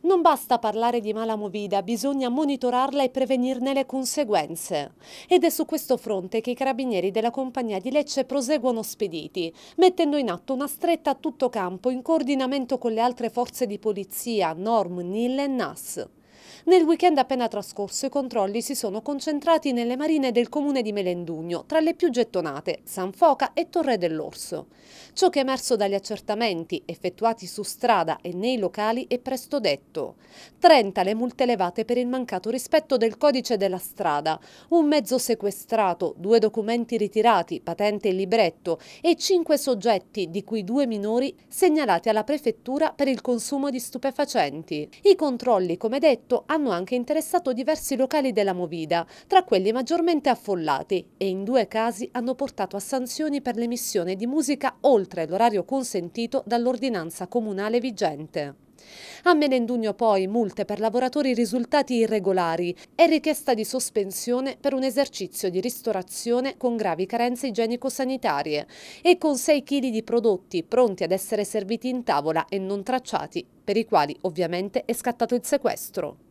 Non basta parlare di malamovida, bisogna monitorarla e prevenirne le conseguenze. Ed è su questo fronte che i carabinieri della compagnia di Lecce proseguono spediti, mettendo in atto una stretta a tutto campo in coordinamento con le altre forze di polizia, NORM, NIL e NAS. Nel weekend appena trascorso i controlli si sono concentrati nelle marine del comune di Melendugno, tra le più gettonate, San Foca e Torre dell'Orso. Ciò che è emerso dagli accertamenti effettuati su strada e nei locali è presto detto. 30 le multe elevate per il mancato rispetto del codice della strada, un mezzo sequestrato, due documenti ritirati, patente e libretto e cinque soggetti, di cui due minori, segnalati alla prefettura per il consumo di stupefacenti. I controlli, come detto, hanno hanno anche interessato diversi locali della Movida, tra quelli maggiormente affollati e in due casi hanno portato a sanzioni per l'emissione di musica oltre l'orario consentito dall'ordinanza comunale vigente. A Melendugno poi multe per lavoratori risultati irregolari e richiesta di sospensione per un esercizio di ristorazione con gravi carenze igienico-sanitarie e con 6 kg di prodotti pronti ad essere serviti in tavola e non tracciati, per i quali ovviamente è scattato il sequestro.